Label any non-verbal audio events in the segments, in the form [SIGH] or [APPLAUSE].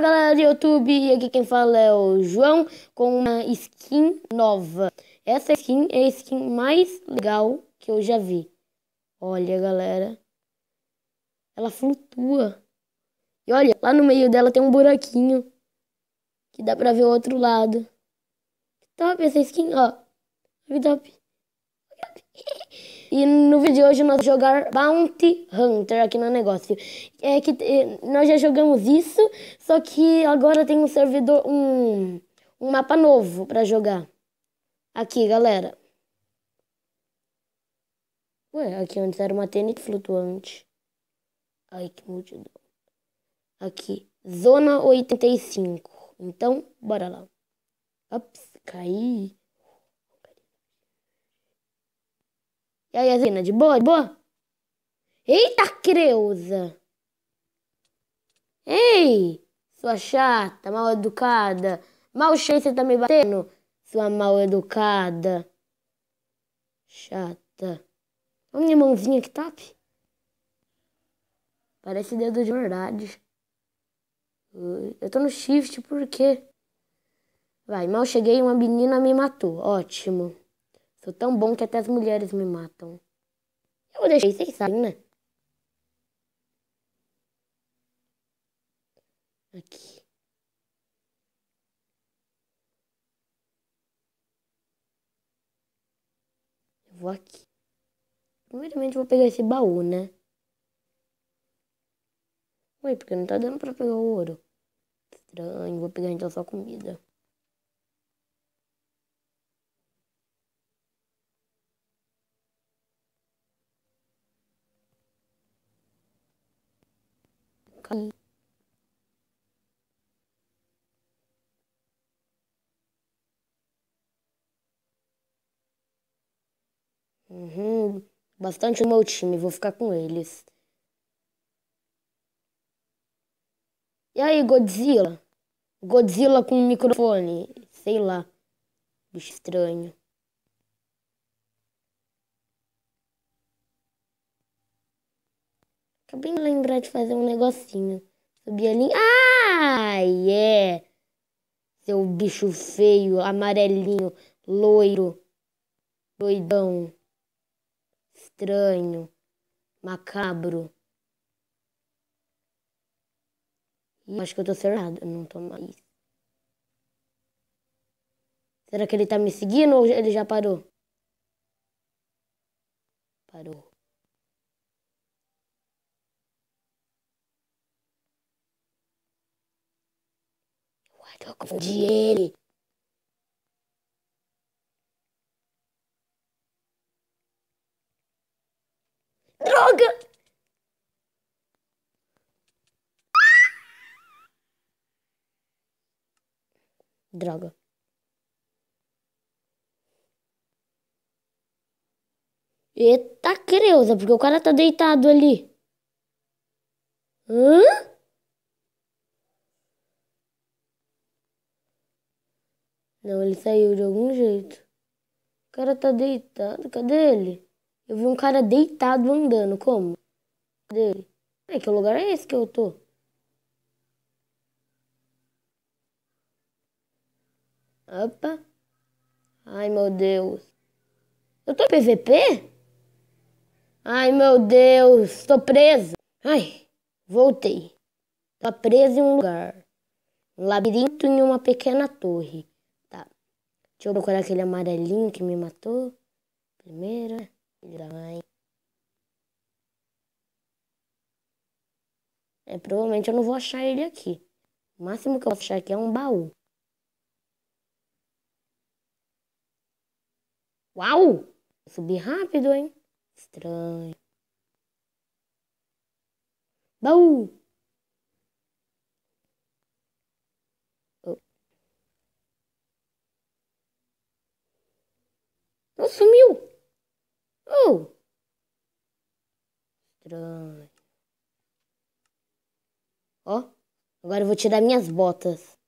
galera do YouTube, aqui quem fala é o João com uma skin nova. Essa skin é a skin mais legal que eu já vi. Olha galera, ela flutua. E olha, lá no meio dela tem um buraquinho que dá pra ver o outro lado. top essa skin, ó. top. top. [LAUGHS] E no vídeo de hoje nós vamos jogar Bounty Hunter aqui no negócio. É que é, nós já jogamos isso, só que agora tem um servidor, um, um mapa novo para jogar. Aqui, galera. Ué, aqui antes era uma tênis flutuante. Ai, que multidão. Aqui, zona 85. Então, bora lá. Ops, caí. E aí, Azina, de boa? De boa? Eita, Creuza! Ei, sua chata, mal educada. Mal cheio você tá me batendo, sua mal educada. Chata. Olha minha mãozinha que top. Tá, Parece dedo de verdade. Eu tô no shift porque... Vai, mal cheguei, uma menina me matou. Ótimo. Sou tão bom que até as mulheres me matam. Eu deixei, vocês sabem, né? Aqui. Eu vou aqui. Primeiramente vou pegar esse baú, né? Ué, porque não tá dando pra pegar o ouro. Estranho, vou pegar então só comida. caminho. Uhum, bastante o meu time, vou ficar com eles. E aí, Godzilla? Godzilla com microfone, sei lá. Bicho estranho. Acabei de lembrar de fazer um negocinho. Subir ali. Ah, é! Yeah. Seu bicho feio, amarelinho, loiro, doidão, estranho, macabro. acho que eu tô cerrado, eu não tô mais. Será que ele tá me seguindo ou ele já parou? Parou. toca eu confundi ele. Droga! Droga. Eita creuza, porque o cara tá deitado ali. Hã? Não, ele saiu de algum jeito. O cara tá deitado. Cadê ele? Eu vi um cara deitado andando. Como? Cadê ele? É, que lugar é esse que eu tô? Opa. Ai, meu Deus. Eu tô em PVP? Ai, meu Deus. Tô preso. Ai, voltei. Tô tá preso em um lugar. Um labirinto em uma pequena torre. Deixa eu procurar aquele amarelinho que me matou. Primeiro. Filho da hein? É, provavelmente eu não vou achar ele aqui. O máximo que eu vou achar aqui é um baú. Uau! Subi rápido, hein? Estranho. Baú! Ele sumiu. Oh! Estranho. Ó, agora eu vou tirar minhas botas.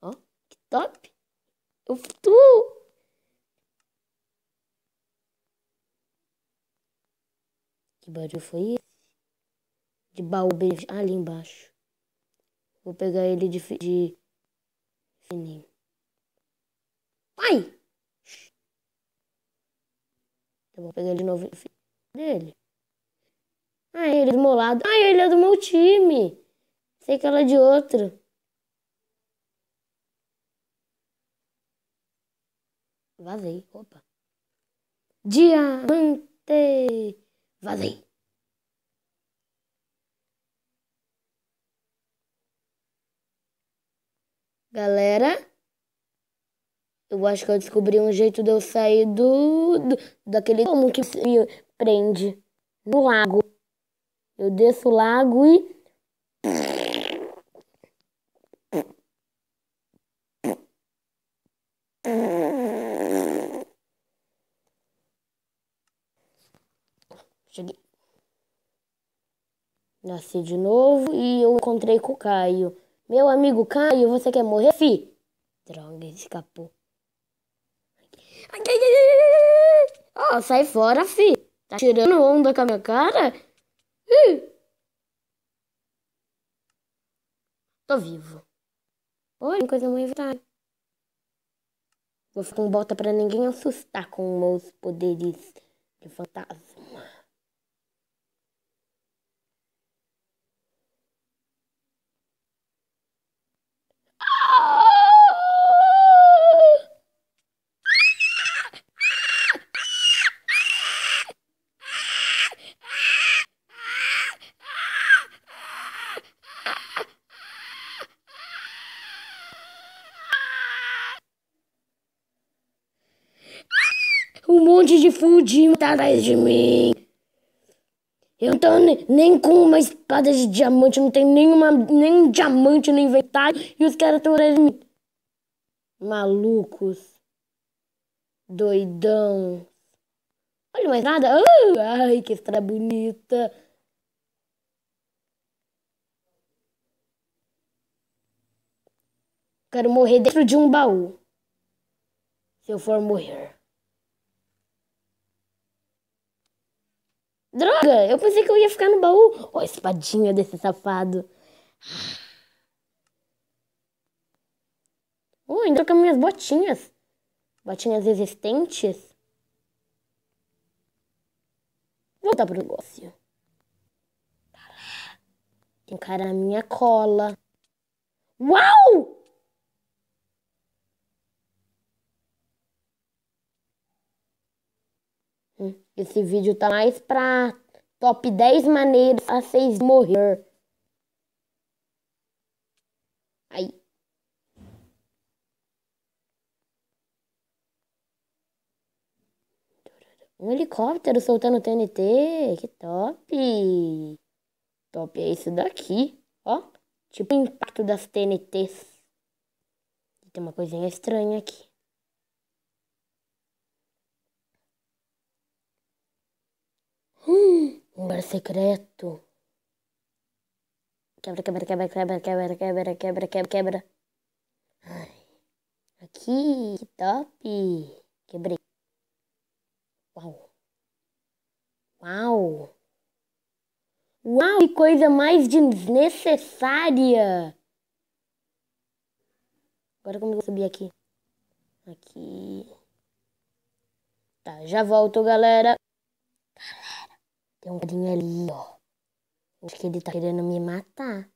Ó, que top. Eu fui Que barulho foi esse? De baú bem... Ah, ali embaixo. Vou pegar ele de, de... fininho. Vai! Eu vou pegar de novo dele. Ah, ele é do meu lado. Ah, ele é do meu time. Sei que ela é de outro. Vazei. Opa. Diamante. Vazei. Galera. Eu acho que eu descobri um jeito de eu sair do, do daquele como que me prende no lago. Eu desço o lago e Cheguei. Nasci de novo e eu encontrei com o Caio. Meu amigo Caio, você quer morrer, fi? Droga, escapou. Ó, oh, sai fora, fi. Tá tirando onda com a minha cara? Tô vivo. Olha, coisa muito evitável. Vou ficar com bota pra ninguém assustar com meus poderes de fantasma. fudiu atrás de mim. Eu não tô nem, com uma espada de diamante, não tem nenhuma, nenhum diamante no inventário e os caras estão atrás de mim. Malucos. Doidão. Olha mais nada. Uh, ai, que estrada bonita. Quero morrer dentro de um baú. Se eu for morrer. Droga, eu pensei que eu ia ficar no baú. Ó, oh, espadinha desse safado. Oh, entrou com minhas botinhas. Botinhas resistentes. Voltar pro negócio. Tem cara na minha cola. Uau! Esse vídeo tá mais pra top 10 maneiras a vocês morrer. Aí. Um helicóptero soltando TNT, que top! Top é esse daqui, ó. Tipo o impacto das TNTs. Tem uma coisinha estranha aqui. Um bar secreto. Quebra, quebra, quebra, quebra, quebra, quebra, quebra, quebra, quebra. Ai. Aqui, que top. Quebrei. Uau. Uau. Uau, que coisa mais desnecessária. Agora como eu vou subir aqui? Aqui. Tá, já volto, galera. Tem um carinha ali, ó. Acho que ele tá querendo me matar.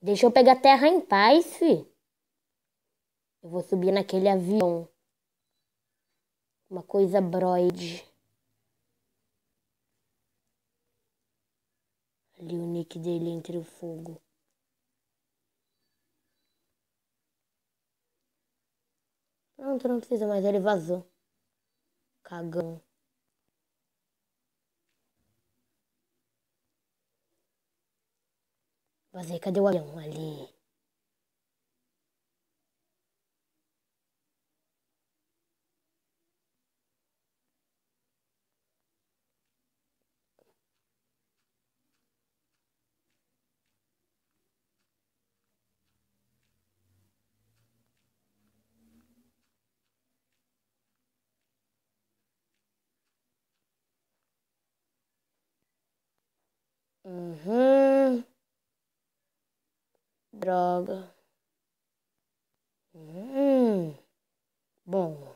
Deixa eu pegar terra em paz, fi. Eu vou subir naquele avião. Uma coisa broide. Ali o nick dele entre o fogo. Pronto, não precisa mais, ele vazou. Cagão. fazer. Cadê o avião? Ali. Uhum. Droga. Hum. Bom.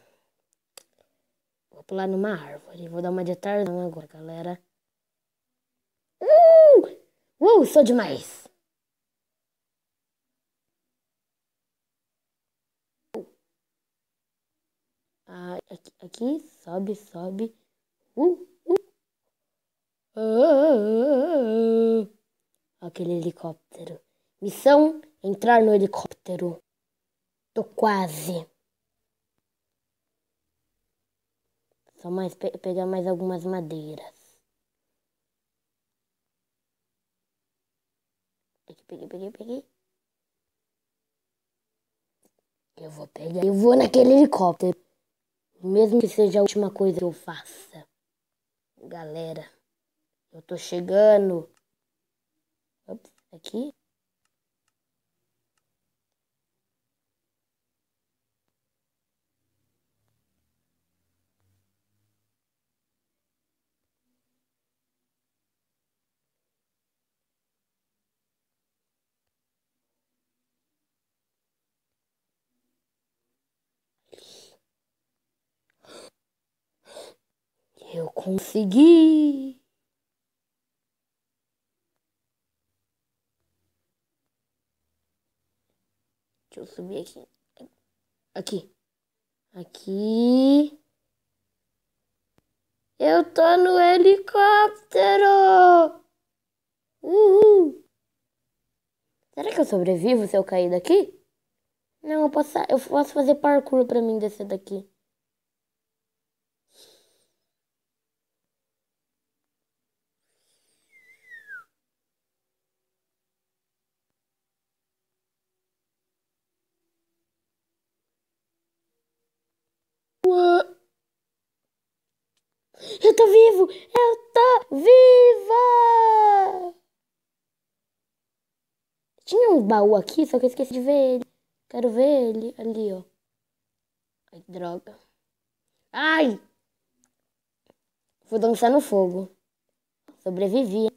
Vou pular numa árvore. Vou dar uma de Tarzan agora, galera. Uh! Uh, sou demais! Ah, aqui, aqui, sobe, sobe. Uh, uh. Ah, ah, ah, Aquele helicóptero. Missão: entrar no helicóptero. Tô quase. Só mais pe pegar mais algumas madeiras. Peguei, peguei, peguei, peguei. Eu vou pegar. Eu vou naquele helicóptero. Mesmo que seja a última coisa que eu faça. Galera, eu tô chegando. Ops, aqui. Consegui! Deixa eu subir aqui. Aqui. Aqui. Eu tô no helicóptero! Uhul! Será que eu sobrevivo se eu cair daqui? Não, eu posso, eu posso fazer parkour pra mim descer daqui. Eu tô vivo! Eu tô viva! Tinha um baú aqui, só que eu esqueci de ver ele. Quero ver ele ali, ó. Ai, droga. Ai! Vou dançar no fogo. Sobrevivi.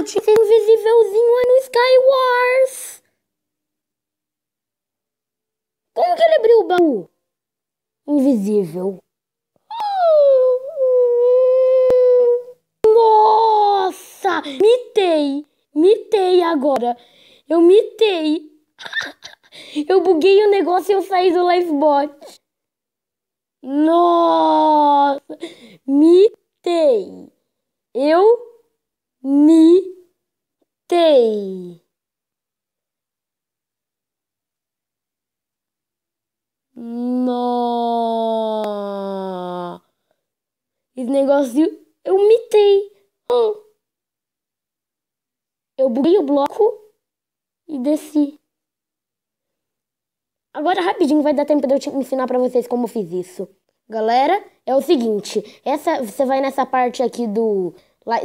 eu tinha invisívelzinho lá no Sky Wars. Como que ele abriu o baú? Invisível. Nossa! Mitei! Mitei agora. Eu mitei. [LAUGHS] Eu buguei o negócio e eu saí do Lifebot. Nossa! Mitei. Eu mitei, no Esse negócio eu mitei. Hum. Eu buguei o bloco e desci. Agora rapidinho vai dar tempo de eu te ensinar para vocês como eu fiz isso. Galera, é o seguinte, essa você vai nessa parte aqui do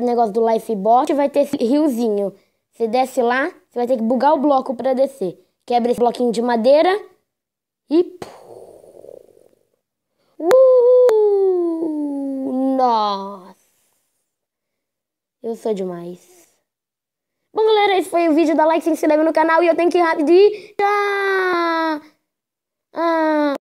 negócio do lifeboat vai ter esse riozinho. Você desce lá, você vai ter que bugar o bloco para descer. Quebra esse bloquinho de madeira e. Uh! Nossa! Eu sou demais. Bom, galera, esse foi o vídeo. Dá like, se inscreve no canal e eu tenho que ir rápido. E... Ah! Ah!